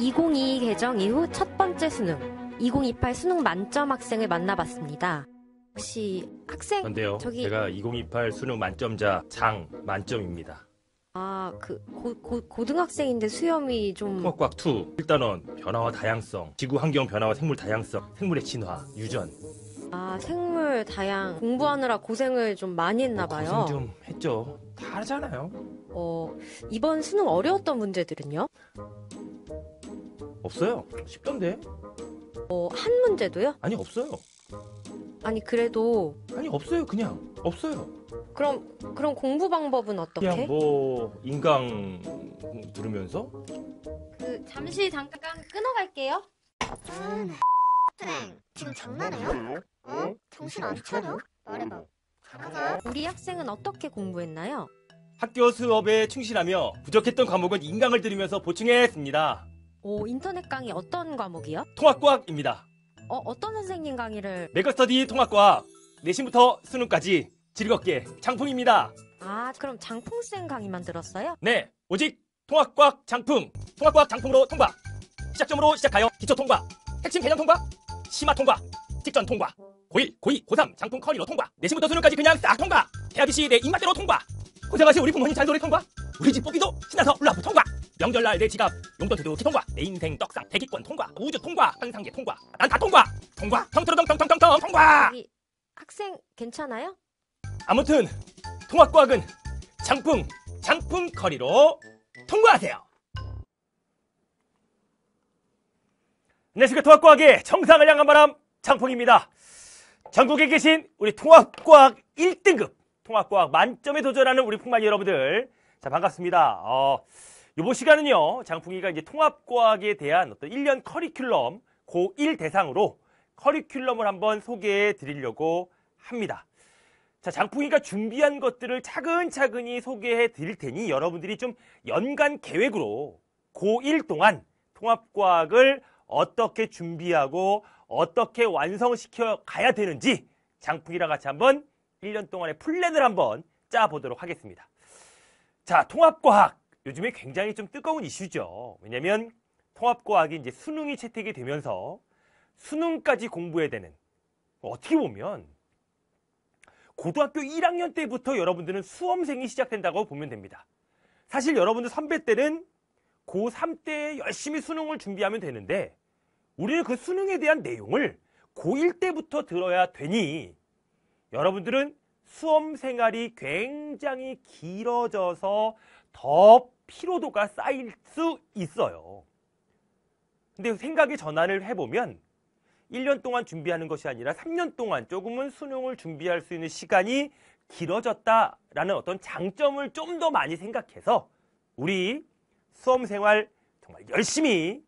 2022 개정 이후 첫 번째 수능, 2028 수능 만점 학생을 만나봤습니다. 혹시 학생? 안돼요. 저기 제가 2028 수능 만점자 장 만점입니다. 아, 그 고, 고, 고등학생인데 수염이 좀 토막과학 단원 변화와 다양성, 지구 환경 변화와 생물 다양성, 생물의 진화, 유전. 아, 생물 다양 공부하느라 고생을 좀 많이 했나 뭐 봐요. 고생 좀 했죠. 다 알잖아요. 어, 이번 수능 어려웠던 문제들은요? 없어요. 쉽던데. 어, 한 문제도요? 아니 없어요. 아니 그래도 아니 없어요. 그냥 없어요. 그럼 그럼 공부 방법은 어떻게? 그냥 뭐 인강 들으면서 그 잠시 잠깐 끊어갈게요. 지금 장난해요? 어? 정신 안 차려? 말해봐. 우리 학생은 어떻게 공부했나요? 학교 수업에 충실하며 부족했던 과목은 인강을 들으면서 보충했습니다. 오, 인터넷 강의 어떤 과목이요? 통합과학입니다. 어, 어떤 선생님 강의를? 메가스터디 통합과학. 내신부터 수능까지 즐겁게 장풍입니다. 아, 그럼 장풍쌤 강의만 들었어요? 네, 오직 통합과학 장풍. 통합과학 장풍으로 통과. 시작점으로 시작하여 기초 통과. 핵심 개념 통과. 심화 통과. 직전 통과. 고1, 고2, 고3 장풍 커리로 통과. 내신부터 수능까지 그냥 싹 통과. 대학 이시내 입맛대로 통과. 고생하신 우리 부모님 잔소리 통과. 우리 집 뽀기도 신나서 울라프 통과. 명절날 내 지갑 용돈 두둑히 통과 내 인생 떡상 대기권 통과 우주 통과 상상계 통과 난 다 통과 통과 텅트로텅텅텅텅 통과 여기 학생 괜찮아요? 아무튼 통합과학은 장풍 장풍 커리로 통과하세요 안녕하십니까 네, 통합과학의 정상을 향한 바람 장풍입니다 전국에 계신 우리 통합과학 1등급 통합과학 만점에 도전하는 우리 풍만 여러분들 자 반갑습니다 어... 이번 시간은요, 장풍이가 이제 통합과학에 대한 어떤 1년 커리큘럼, 고1 대상으로 커리큘럼을 한번 소개해 드리려고 합니다. 자, 장풍이가 준비한 것들을 차근차근히 소개해 드릴 테니 여러분들이 좀 연간 계획으로 고1 동안 통합과학을 어떻게 준비하고 어떻게 완성시켜 가야 되는지 장풍이랑 같이 한번 1년 동안의 플랜을 한번 짜보도록 하겠습니다. 자, 통합과학. 요즘에 굉장히 좀 뜨거운 이슈죠. 왜냐면 통합과학이 이제 수능이 채택이 되면서 수능까지 공부해야 되는 뭐 어떻게 보면 고등학교 1학년 때부터 여러분들은 수험생이 시작된다고 보면 됩니다. 사실 여러분들 선배 때는 고3 때 열심히 수능을 준비하면 되는데 우리는 그 수능에 대한 내용을 고1 때부터 들어야 되니 여러분들은 수험 생활이 굉장히 길어져서 더 피로도가 쌓일 수 있어요. 근데 생각의 전환을 해보면 1년 동안 준비하는 것이 아니라 3년 동안 조금은 수능을 준비할 수 있는 시간이 길어졌다라는 어떤 장점을 좀 더 많이 생각해서 우리 수험생활 정말 열심히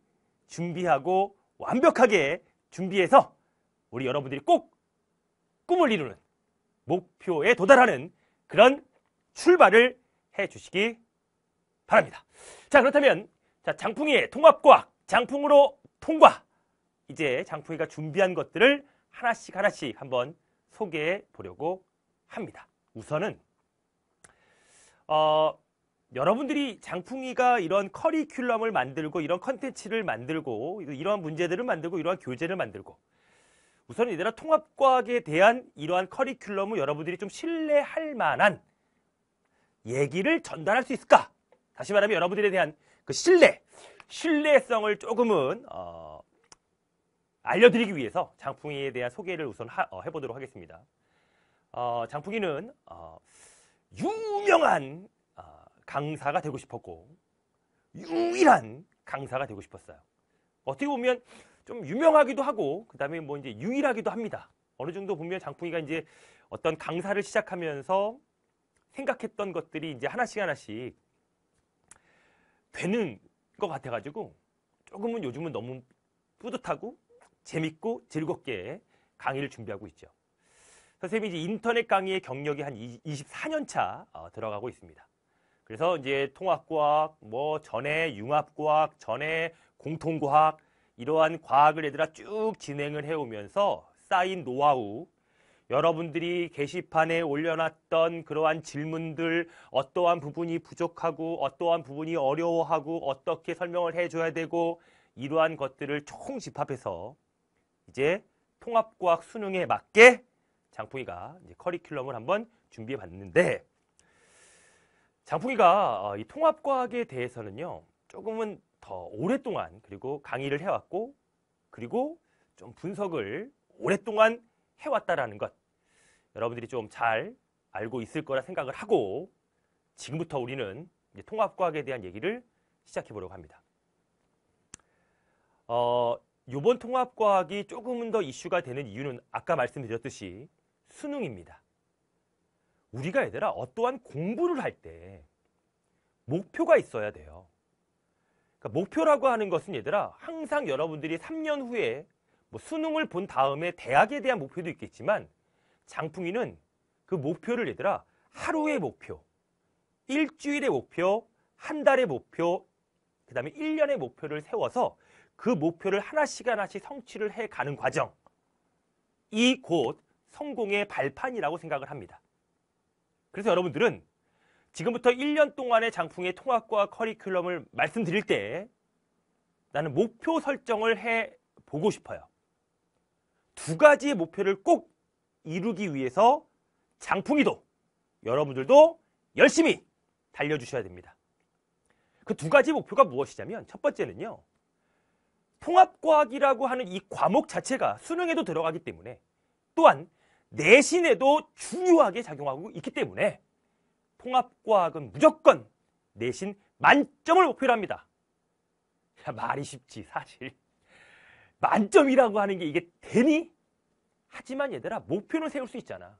준비하고 완벽하게 준비해서 우리 여러분들이 꼭 꿈을 이루는 목표에 도달하는 그런 출발을 해 주시기 바랍니다. 바랍니다. 자 그렇다면 자 장풍이의 통합과학 장풍으로 통과 이제 장풍이가 준비한 것들을 하나씩 하나씩 한번 소개해 보려고 합니다. 우선은 어, 여러분들이 장풍이가 이런 커리큘럼을 만들고 이런 컨텐츠를 만들고 이러한 문제들을 만들고 이러한 교재를 만들고 우선 은 이들아 통합과학에 대한 이러한 커리큘럼을 여러분들이 좀 신뢰할 만한 얘기를 전달할 수 있을까? 다시 말하면 여러분들에 대한 그 신뢰, 신뢰성을 조금은 어, 알려드리기 위해서 장풍이에 대한 소개를 우선 하, 어, 해보도록 하겠습니다. 어, 장풍이는 어, 유명한 어, 강사가 되고 싶었고 유일한 강사가 되고 싶었어요. 어떻게 보면 좀 유명하기도 하고 그다음에 뭐 이제 유일하기도 합니다. 어느 정도 보면 장풍이가 이제 어떤 강사를 시작하면서 생각했던 것들이 이제 하나씩 하나씩 되는 것 같아가지고 조금은 요즘은 너무 뿌듯하고 재밌고 즐겁게 강의를 준비하고 있죠. 선생님이 이제 인터넷 강의의 경력이 한 24년 차 어, 들어가고 있습니다. 그래서 이제 통합과학, 뭐 전에 융합과학, 전에 공통과학 이러한 과학을 얘들아 쭉 진행을 해오면서 쌓인 노하우 여러분들이 게시판에 올려놨던 그러한 질문들, 어떠한 부분이 부족하고, 어떠한 부분이 어려워하고, 어떻게 설명을 해줘야 되고, 이러한 것들을 총 집합해서 이제 통합과학 수능에 맞게 장풍이가 커리큘럼을 한번 준비해 봤는데, 장풍이가 어, 이 통합과학에 대해서는요, 조금은 더 오랫동안 그리고 강의를 해왔고, 그리고 좀 분석을 오랫동안 해왔다라는 것. 여러분들이 좀 잘 알고 있을 거라 생각을 하고 지금부터 우리는 통합과학에 대한 얘기를 시작해 보려고 합니다. 어, 이번 통합과학이 조금은 더 이슈가 되는 이유는 아까 말씀드렸듯이 수능입니다. 우리가 얘들아 어떠한 공부를 할 때 목표가 있어야 돼요. 그러니까 목표라고 하는 것은 얘들아 항상 여러분들이 3년 후에 뭐 수능을 본 다음에 대학에 대한 목표도 있겠지만 장풍이는 그 목표를 얘들아 하루의 목표, 일주일의 목표, 한 달의 목표, 그 다음에 1년의 목표를 세워서 그 목표를 하나씩 하나씩 성취를 해가는 과정. 이 곧 성공의 발판이라고 생각을 합니다. 그래서 여러분들은 지금부터 1년 동안의 장풍의 통합과 커리큘럼을 말씀드릴 때 나는 목표 설정을 해 보고 싶어요. 두 가지의 목표를 꼭 이루기 위해서 장풍이도 여러분들도 열심히 달려주셔야 됩니다. 그 두 가지 목표가 무엇이냐면 첫 번째는요. 통합과학이라고 하는 이 과목 자체가 수능에도 들어가기 때문에 또한 내신에도 중요하게 작용하고 있기 때문에 통합과학은 무조건 내신 만점을 목표로 합니다. 야, 말이 쉽지 사실. 만점이라고 하는 게 이게 되니? 하지만 얘들아 목표는 세울 수 있잖아.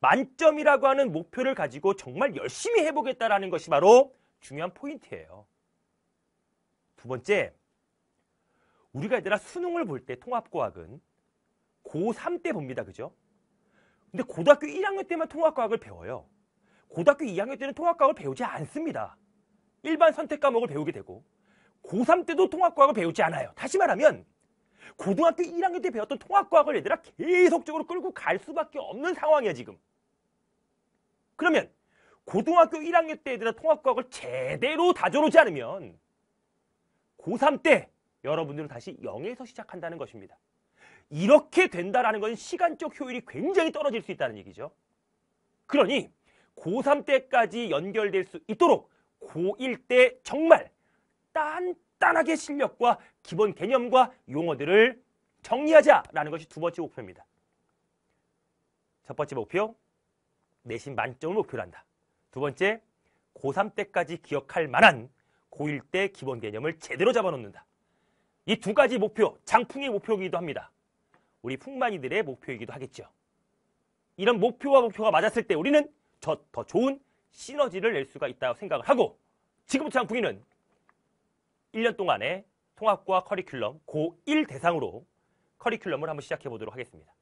만점이라고 하는 목표를 가지고 정말 열심히 해보겠다라는 것이 바로 중요한 포인트예요. 두 번째, 우리가 얘들아 수능을 볼 때 통합과학은 고3 때 봅니다. 그죠? 근데 고등학교 1학년 때만 통합과학을 배워요. 고등학교 2학년 때는 통합과학을 배우지 않습니다. 일반 선택 과목을 배우게 되고 고3 때도 통합과학을 배우지 않아요. 다시 말하면 고등학교 1학년 때 배웠던 통합과학을 얘들아 계속적으로 끌고 갈 수밖에 없는 상황이야 지금. 그러면 고등학교 1학년 때 얘들아 통합과학을 제대로 다져놓지 않으면 고3 때 여러분들은 다시 0에서 시작한다는 것입니다. 이렇게 된다라는 건 시간적 효율이 굉장히 떨어질 수 있다는 얘기죠. 그러니 고3 때까지 연결될 수 있도록 고1 때 정말 딴딴하게 실력과 기본 개념과 용어들을 정리하자라는 것이 두 번째 목표입니다. 첫 번째 목표, 내신 만점을 목표로 한다. 두 번째, 고3 때까지 기억할 만한 고1 때 기본 개념을 제대로 잡아놓는다. 이 두 가지 목표, 장풍의 목표이기도 합니다. 우리 풍만이들의 목표이기도 하겠죠. 이런 목표와 목표가 맞았을 때 우리는 더 좋은 시너지를 낼 수가 있다고 생각을 하고 지금부터 장풍이는 1년 동안에 통합과 커리큘럼 고1 대상으로 커리큘럼을 한번 시작해 보도록 하겠습니다.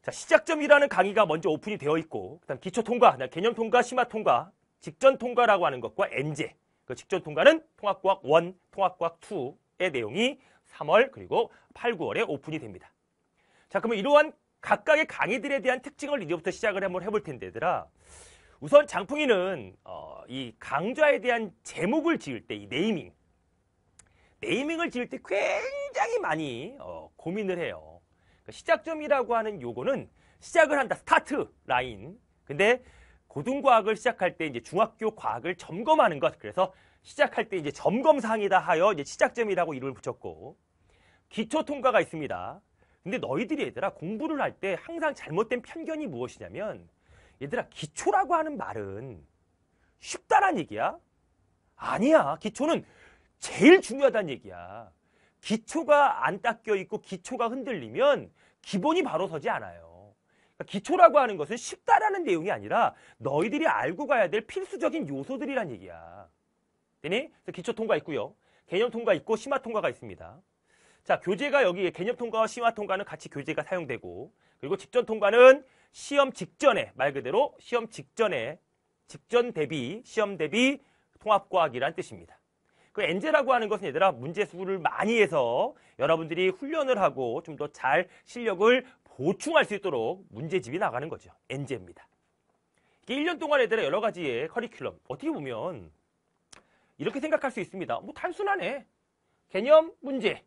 자, 시작점이라는 강의가 먼저 오픈이 되어 있고 그다음 기초 통과, 개념 통과, 심화 통과, 직전 통과라고 하는 것과 엔제. 그 직전 통과는 통합과학 1, 통합과학 2의 내용이 3월 그리고 8, 9월에 오픈이 됩니다. 자, 그러면 이러한 각각의 강의들에 대한 특징을 이제부터 시작을 한번 해볼 텐데 얘들아. 우선 장풍이는 어, 이 강좌에 대한 제목을 지을 때 이 네이밍 네이밍을 지을 때 굉장히 많이 어, 고민을 해요. 그러니까 시작점이라고 하는 요거는 시작을 한다. 스타트 라인. 근데 고등과학을 시작할 때 이제 중학교 과학을 점검하는 것. 그래서 시작할 때 이제 점검상이다 하여 이제 시작점이라고 이름을 붙였고 기초 통과가 있습니다. 근데 너희들이 얘들아 공부를 할 때 항상 잘못된 편견이 무엇이냐면 얘들아 기초라고 하는 말은 쉽다란 얘기야? 아니야. 기초는 제일 중요하다는 얘기야. 기초가 안 닦여 있고 기초가 흔들리면 기본이 바로 서지 않아요. 그러니까 기초라고 하는 것은 쉽다라는 내용이 아니라 너희들이 알고 가야 될 필수적인 요소들이란 얘기야. 되니? 기초 통과 있고요. 개념 통과 있고 심화 통과가 있습니다. 자, 교재가 여기 에 개념 통과와 심화 통과는 같이 교재가 사용되고 그리고 직전 통과는 시험 직전에 말 그대로 시험 직전에 직전 대비 시험 대비 통합과학이란 뜻입니다. 그 엔제라고 하는 것은 얘들아 문제 수를 많이 해서 여러분들이 훈련을 하고 좀 더 잘 실력을 보충할 수 있도록 문제집이 나가는 거죠. 엔제입니다. 이게 1년 동안 얘들아 여러 가지의 커리큘럼 어떻게 보면 이렇게 생각할 수 있습니다. 뭐 단순하네. 개념, 문제.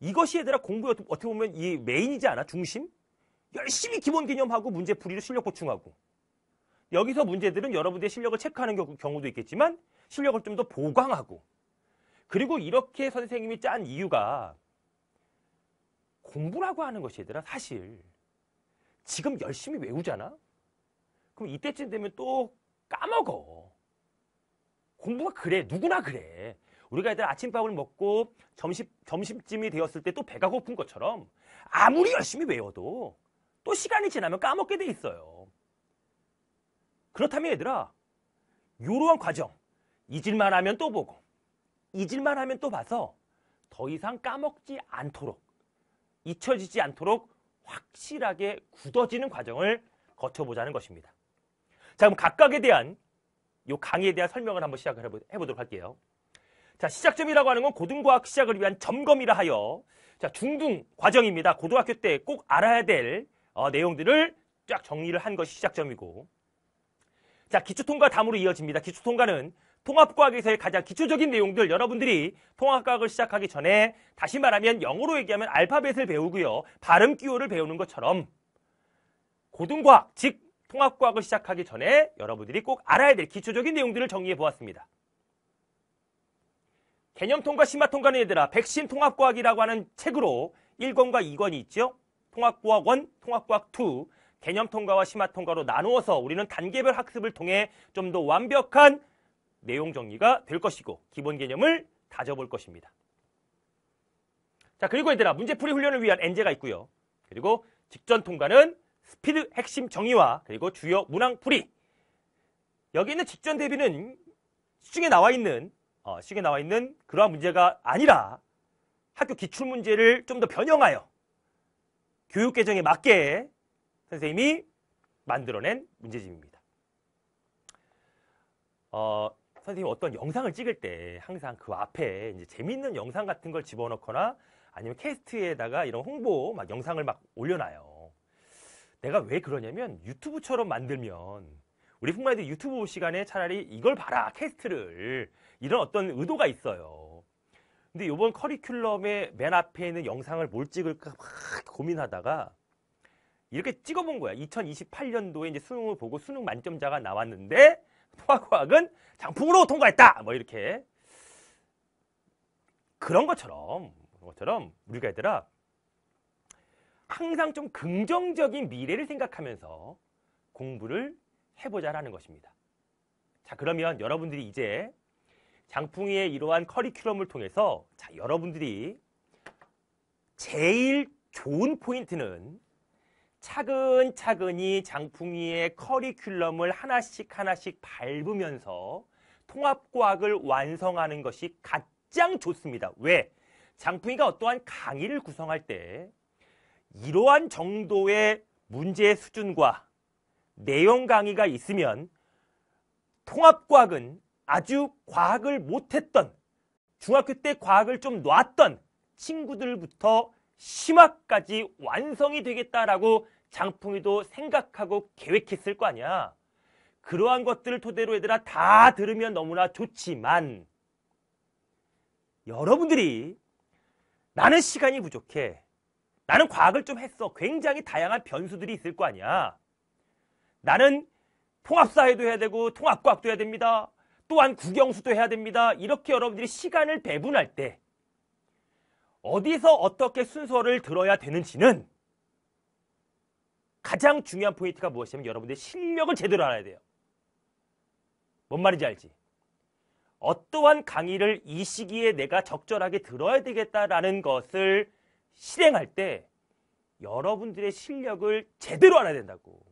이것이 얘들아 공부 어떻게 보면 이 메인이지 않아? 중심? 열심히 기본 개념하고 문제 풀이로 실력 보충하고 여기서 문제들은 여러분들의 실력을 체크하는 경우도 있겠지만 실력을 좀 더 보강하고 그리고 이렇게 선생님이 짠 이유가 공부라고 하는 것이 얘들아 사실 지금 열심히 외우잖아? 그럼 이때쯤 되면 또 까먹어. 공부가 그래. 누구나 그래. 우리가 애들 아침밥을 먹고 점심, 점심쯤이 되었을 때 또 배가 고픈 것처럼 아무리 열심히 외워도 또 시간이 지나면 까먹게 돼 있어요. 그렇다면 얘들아, 이러한 과정, 잊을만 하면 또 보고 잊을만 하면 또 봐서 더 이상 까먹지 않도록 잊혀지지 않도록 확실하게 굳어지는 과정을 거쳐보자는 것입니다. 자 그럼 각각에 대한 이 강의에 대한 설명을 한번 시작을 해보도록 할게요. 자 시작점이라고 하는 건 고등과학 시작을 위한 점검이라 하여 자 중등 과정입니다. 고등학교 때 꼭 알아야 될 어, 내용들을 쫙 정리를 한 것이 시작점이고 자 기초통과 다음으로 이어집니다. 기초통과는 통합과학에서의 가장 기초적인 내용들 여러분들이 통합과학을 시작하기 전에 다시 말하면 영어로 얘기하면 알파벳을 배우고요. 발음 기호를 배우는 것처럼 고등과학, 즉 통합과학을 시작하기 전에 여러분들이 꼭 알아야 될 기초적인 내용들을 정리해 보았습니다. 개념 통과, 심화 통과는 얘들아 백신 통합과학이라고 하는 책으로 1권과 2권이 있죠. 통합과학 1, 통합과학 2, 개념 통과와 심화 통과로 나누어서 우리는 단계별 학습을 통해 좀 더 완벽한 내용 정리가 될 것이고 기본 개념을 다져볼 것입니다. 자 그리고 얘들아 문제풀이 훈련을 위한 엔제가 있고요. 그리고 직전 통과는 스피드 핵심 정의와 그리고 주요 문항풀이 여기 있는 직전 대비는 시중에 나와 있는 어, 시중에 나와 있는 그러한 문제가 아니라 학교 기출 문제를 좀 더 변형하여 교육 개정에 맞게 선생님이 만들어낸 문제집입니다. 어, 선생님 어떤 영상을 찍을 때 항상 그 앞에 이제 재밌는 영상 같은 걸 집어넣거나 아니면 캐스트에다가 이런 홍보 막 영상을 막 올려놔요. 내가 왜 그러냐면 유튜브처럼 만들면 우리 풍마이드 유튜브 시간에 차라리 이걸 봐라 캐스트를 이런 어떤 의도가 있어요. 근데 이번 커리큘럼의 맨 앞에 있는 영상을 뭘 찍을까 막 고민하다가 이렇게 찍어본 거야. 2028년도에 이제 수능을 보고 수능 만점자가 나왔는데 포화과학은 장풍으로 통과했다. 뭐 이렇게 그런 것처럼 그런 것처럼 우리가 얘들아 항상 좀 긍정적인 미래를 생각하면서 공부를 해보자라는 것입니다. 자 그러면 여러분들이 이제 장풍이의 이러한 커리큘럼을 통해서 자 여러분들이 제일 좋은 포인트는 차근차근히 장풍이의 커리큘럼을 하나씩 하나씩 밟으면서 통합과학을 완성하는 것이 가장 좋습니다. 왜? 장풍이가 어떠한 강의를 구성할 때 이러한 정도의 문제 수준과 내용 강의가 있으면 통합과학은 아주 과학을 못했던 중학교 때 과학을 좀 놨던 친구들부터 심화까지 완성이 되겠다라고 장풍이도 생각하고 계획했을 거 아니야. 그러한 것들을 토대로 얘들아 다 들으면 너무나 좋지만 여러분들이 나는 시간이 부족해. 나는 과학을 좀 했어. 굉장히 다양한 변수들이 있을 거 아니야. 나는 통합사회도 해야 되고 통합과학도 해야 됩니다. 또한 국영수도 해야 됩니다. 이렇게 여러분들이 시간을 배분할 때 어디서 어떻게 순서를 들어야 되는지는 가장 중요한 포인트가 무엇이냐면 여러분들의 실력을 제대로 알아야 돼요. 뭔 말인지 알지? 어떠한 강의를 이 시기에 내가 적절하게 들어야 되겠다라는 것을 실행할 때 여러분들의 실력을 제대로 알아야 된다고.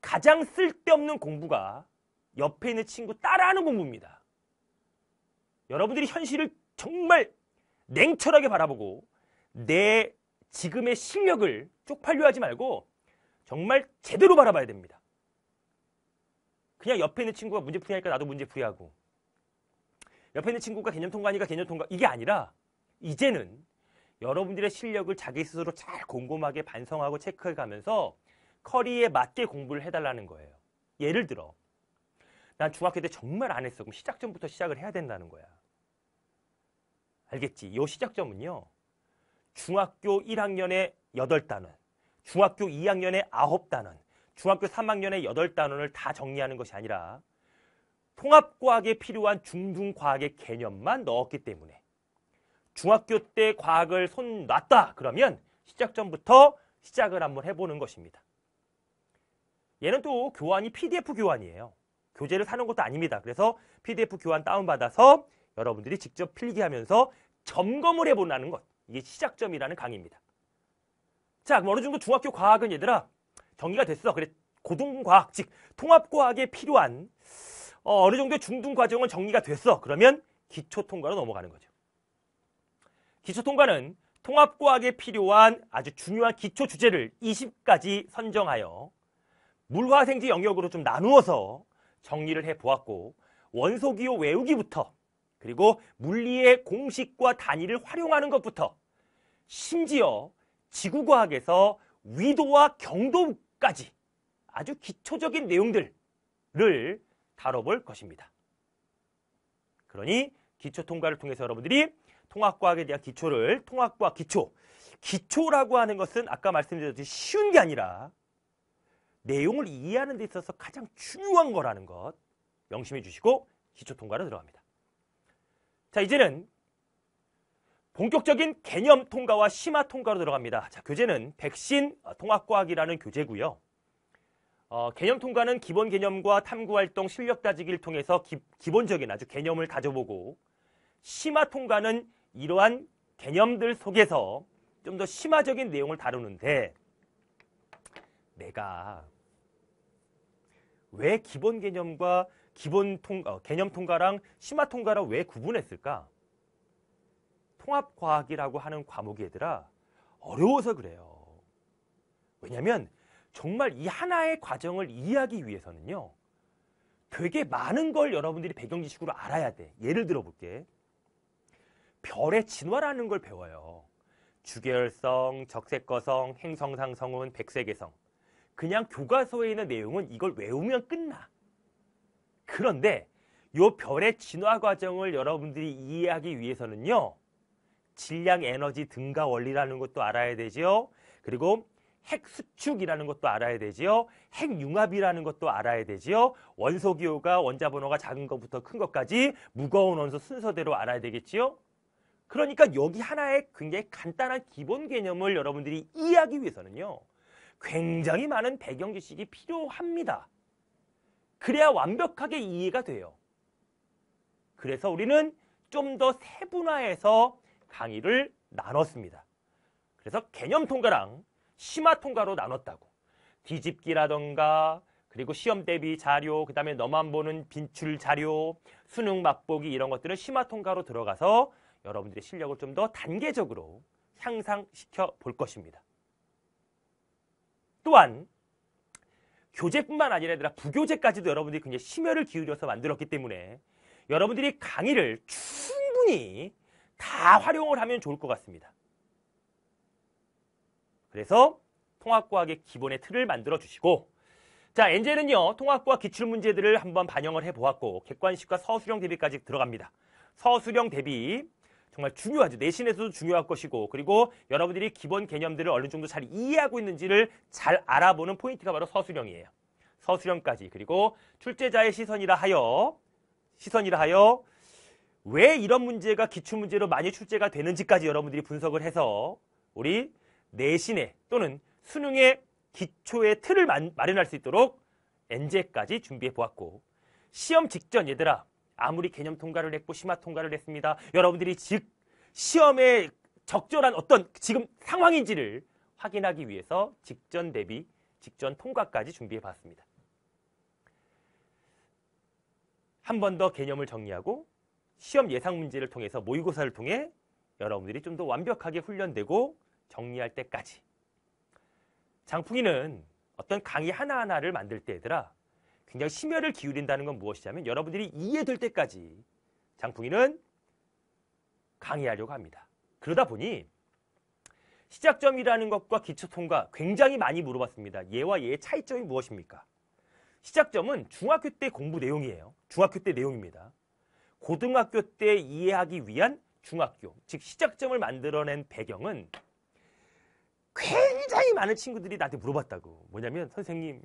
가장 쓸데없는 공부가 옆에 있는 친구 따라하는 공부입니다. 여러분들이 현실을 정말 냉철하게 바라보고 내 지금의 실력을 쪽팔려 하지 말고 정말 제대로 바라봐야 됩니다. 그냥 옆에 있는 친구가 문제풀이 하니까 나도 문제풀이 하고 옆에 있는 친구가 개념 통과하니까 개념 통과 이게 아니라 이제는 여러분들의 실력을 자기 스스로 잘 곰곰하게 반성하고 체크해 가면서 커리에 맞게 공부를 해달라는 거예요. 예를 들어 난 중학교 때 정말 안 했어. 그럼 시작 전부터 시작을 해야 된다는 거야. 알겠지? 요 시작점은요. 중학교 1학년에 8단원, 중학교 2학년에 9단원, 중학교 3학년에 8단원을 다 정리하는 것이 아니라 통합과학에 필요한 중등과학의 개념만 넣었기 때문에 중학교 때 과학을 손 놨다 그러면 시작점부터 시작을 한번 해보는 것입니다. 얘는 또 교환이 PDF 교환이에요. 교재를 사는 것도 아닙니다. 그래서 PDF 교환 다운받아서 여러분들이 직접 필기하면서 점검을 해보라는 것. 이게 시작점이라는 강의입니다. 자, 그럼 어느 정도 중학교 과학은 얘들아 정리가 됐어. 그래, 고등과학, 즉 통합과학에 필요한 어, 느 정도의 중등 과정은 정리가 됐어. 그러면 기초 통과로 넘어가는 거죠. 기초 통과는 통합과학에 필요한 아주 중요한 기초 주제를 20가지 선정하여 물화생지 영역으로 좀 나누어서 정리를 해보았고 원소기호 외우기부터 그리고 물리의 공식과 단위를 활용하는 것부터 심지어 지구과학에서 위도와 경도까지 아주 기초적인 내용들을 다뤄볼 것입니다. 그러니 기초 통과를 통해서 여러분들이 통합과학에 대한 기초를 통합과학 기초 기초라고 하는 것은 아까 말씀드렸듯이 쉬운 게 아니라 내용을 이해하는 데 있어서 가장 중요한 거라는 것 명심해 주시고 기초 통과로 들어갑니다. 자, 이제는 본격적인 개념 통과와 심화 통과로 들어갑니다. 자, 교재는 백신 통합과학이라는 교재고요. 어, 개념 통과는 기본 개념과 탐구활동 실력 따지기를 통해서 기, 본적인 아주 개념을 가져보고 심화 통과는 이러한 개념들 속에서 좀 더 심화적인 내용을 다루는데 내가 왜 기본 개념과 기본 통, 어, 개념 통과랑 심화 통과랑 왜 구분했을까? 통합과학이라고 하는 과목이 얘들아 어려워서 그래요. 왜냐하면 정말 이 하나의 과정을 이해하기 위해서는요. 되게 많은 걸 여러분들이 배경 지식으로 알아야 돼. 예를 들어 볼게. 별의 진화라는 걸 배워요. 주계열성, 적색거성, 행성상성은, 백색개성 그냥 교과서에 있는 내용은 이걸 외우면 끝나. 그런데 요 별의 진화 과정을 여러분들이 이해하기 위해서는요. 질량 에너지 등가 원리라는 것도 알아야 되지요. 그리고 핵수축이라는 것도 알아야 되지요. 핵융합이라는 것도 알아야 되지요. 원소 기호가 원자 번호가 작은 것부터 큰 것까지 무거운 원소 순서대로 알아야 되겠지요. 그러니까 여기 하나의 굉장히 간단한 기본 개념을 여러분들이 이해하기 위해서는요. 굉장히 많은 배경 지식이 필요합니다. 그래야 완벽하게 이해가 돼요. 그래서 우리는 좀 더 세분화해서 강의를 나눴습니다. 그래서 개념 통과랑 심화 통과로 나눴다고. 뒤집기라던가 그리고 시험 대비 자료, 그 다음에 너만 보는 빈출 자료, 수능 맛보기 이런 것들은 심화 통과로 들어가서 여러분들의 실력을 좀 더 단계적으로 향상시켜 볼 것입니다. 또한 교재뿐만 아니라 부교재까지도 여러분들이 굉장히 심혈을 기울여서 만들었기 때문에 여러분들이 강의를 충분히 다 활용을 하면 좋을 것 같습니다. 그래서 통합과학의 기본의 틀을 만들어 주시고 자, 엔젤은요. 통합과 학 기출 문제들을 한번 반영을 해 보았고 객관식과 서술형 대비까지 들어갑니다. 서술형 대비 정말 중요하죠. 내신에서도 중요할 것이고 그리고 여러분들이 기본 개념들을 어느 정도 잘 이해하고 있는지를 잘 알아보는 포인트가 바로 서술형이에요. 서술형까지 그리고 출제자의 시선이라 하여 시선이라 하여 왜 이런 문제가 기출문제로 많이 출제가 되는지까지 여러분들이 분석을 해서 우리 내신에 또는 수능의 기초의 틀을 마련할 수 있도록 엔제까지 준비해 보았고 시험 직전 얘들아 아무리 개념 통과를 했고 심화 통과를 했습니다. 여러분들이 즉 시험에 적절한 어떤 지금 상황인지를 확인하기 위해서 직전 대비, 직전 통과까지 준비해 봤습니다. 한 번 더 개념을 정리하고 시험 예상 문제를 통해서 모의고사를 통해 여러분들이 좀 더 완벽하게 훈련되고 정리할 때까지. 장풍이는 어떤 강의 하나하나를 만들 때 얘들아 굉장히 심혈을 기울인다는 건 무엇이냐면 여러분들이 이해될 때까지 장풍이는 강의하려고 합니다. 그러다 보니 시작점이라는 것과 기초통과 굉장히 많이 물어봤습니다. 얘와 얘의 차이점이 무엇입니까? 시작점은 중학교 때 공부 내용이에요. 중학교 때 내용입니다. 고등학교 때 이해하기 위한 중학교, 즉 시작점을 만들어낸 배경은 굉장히 많은 친구들이 나한테 물어봤다고. 뭐냐면 선생님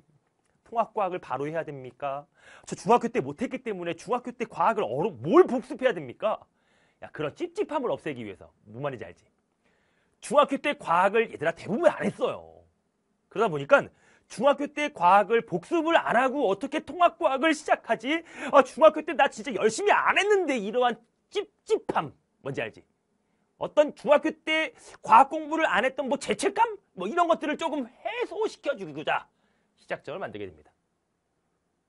통합과학을 바로 해야 됩니까? 저 중학교 때 못했기 때문에 중학교 때 과학을 어려, 뭘 복습해야 됩니까? 야, 그런 찝찝함을 없애기 위해서. 무슨 말인지 알지? 중학교 때 과학을 얘들아 대부분 안 했어요. 그러다 보니까 중학교 때 과학을 복습을 안 하고 어떻게 통합과학을 시작하지? 아, 중학교 때 나 진짜 열심히 안 했는데 이러한 찝찝함. 뭔지 알지? 어떤 중학교 때 과학 공부를 안 했던 뭐 죄책감? 뭐 이런 것들을 조금 해소시켜주고자 시작점을 만들게 됩니다.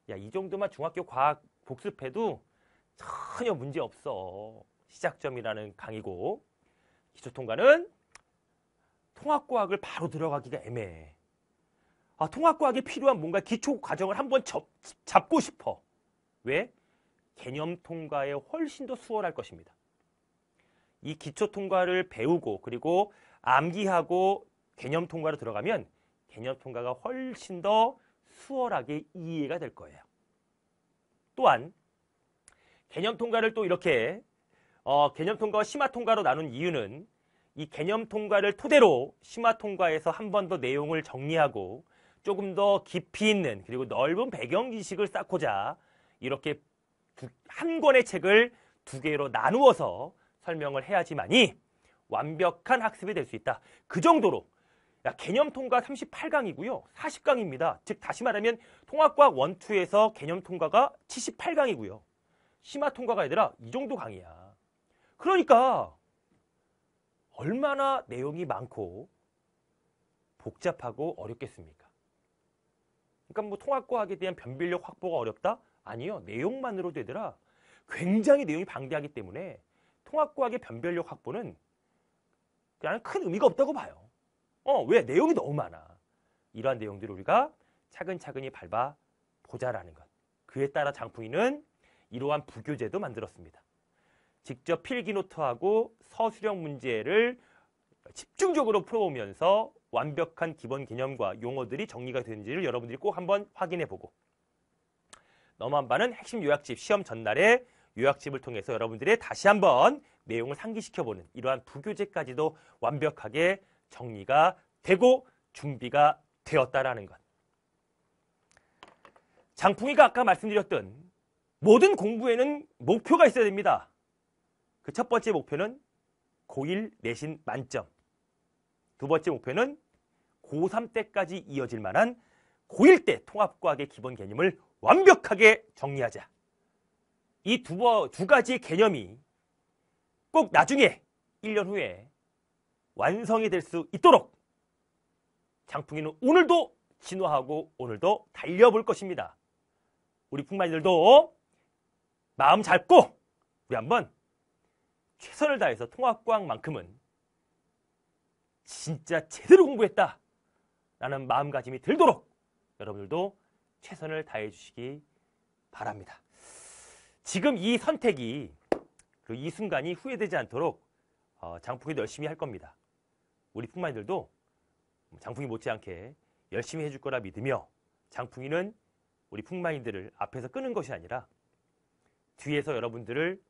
야, 이 정도만 중학교 과학 복습해도 전혀 문제 없어. 시작점이라는 강의고 기초 통과는 통합과학을 바로 들어가기가 애매해. 아, 통합과학에 필요한 뭔가 기초 과정을 한번 접, 잡고 싶어. 왜? 개념 통과에 훨씬 더 수월할 것입니다. 이 기초 통과를 배우고 그리고 암기하고 개념 통과로 들어가면 개념 통과가 훨씬 더 수월하게 이해가 될 거예요. 또한 개념 통과를 또 이렇게 어, 개념 통과와 심화 통과로 나눈 이유는 이 개념 통과를 토대로 심화 통과에서 한 번 더 내용을 정리하고 조금 더 깊이 있는 그리고 넓은 배경 지식을 쌓고자 이렇게 두, 한 권의 책을 두 개로 나누어서 설명을 해야지만이 완벽한 학습이 될 수 있다. 그 정도로 개념 통과 38강이고요. 40강입니다. 즉 다시 말하면 통합과학 1, 2에서 개념 통과가 78강이고요. 심화 통과가 얘들아 이 정도 강이야. 그러니까 얼마나 내용이 많고 복잡하고 어렵겠습니까? 그러니까 뭐 통합과학에 대한 변별력 확보가 어렵다? 아니요. 내용만으로도 얘들아 굉장히 내용이 방대하기 때문에 통합과학의 변별력 확보는 그냥 큰 의미가 없다고 봐요. 어, 왜? 내용이 너무 많아. 이러한 내용들을 우리가 차근차근히 밟아 보자라는 것. 그에 따라 장풍이는 이러한 부교재도 만들었습니다. 직접 필기노트하고 서술형 문제를 집중적으로 풀어보면서 완벽한 기본 개념과 용어들이 정리가 되는지를 여러분들이 꼭 한번 확인해 보고 너만 바는 핵심 요약집 시험 전날에 요약집을 통해서 여러분들의 다시 한번 내용을 상기시켜보는 이러한 부교재까지도 완벽하게 정리가 되고 준비가 되었다라는 것. 장풍이가 아까 말씀드렸던 모든 공부에는 목표가 있어야 됩니다. 그 첫 번째 목표는 고1 내신 만점. 두 번째 목표는 고3 때까지 이어질 만한 고1 때 통합과학의 기본 개념을 완벽하게 정리하자. 이두두 가지 개념이 꼭 나중에 1년 후에 완성이 될 수 있도록 장풍이는 오늘도 진화하고 오늘도 달려볼 것입니다. 우리 풍만이들도 마음 잡고 우리 한번 최선을 다해서 통합과학만큼은 진짜 제대로 공부했다 라는 마음가짐이 들도록 여러분들도 최선을 다해 주시기 바랍니다. 지금 이 선택이 그 이 순간이 후회되지 않도록 어, 장풍이 열심히 할 겁니다. 우리 풍마이들도 장풍이 못지않게 열심히 해줄 거라 믿으며 장풍이는 우리 풍마인들을 앞에서 끄는 것이 아니라 뒤에서 여러분들을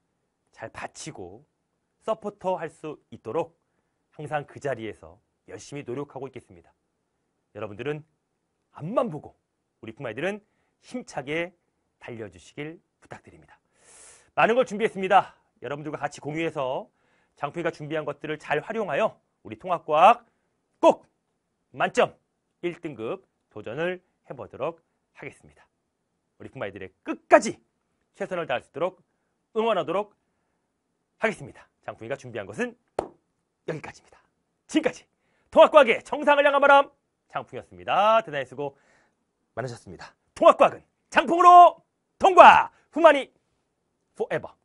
잘 바치고 서포터 할 수 있도록 항상 그 자리에서 열심히 노력하고 있겠습니다. 여러분들은 앞만 보고 우리 풍마이들은 힘차게 달려주시길 부탁드립니다. 많은 걸 준비했습니다. 여러분들과 같이 공유해서 장풍이가 준비한 것들을 잘 활용하여 우리 통합과학 꼭 만점 1등급 도전을 해보도록 하겠습니다. 우리 품 u 이들의 끝까지 최선을 다할 수 있도록 응원하도록 하겠습니다. 장풍이가 준비한 것은 여기까지입니다. 지금까지 통합과학의 정상을 향한 바람 장풍이었습니다. 대단히 수고 많으셨습니다. 통합과학은 장풍으로 통과! 후만이 forever.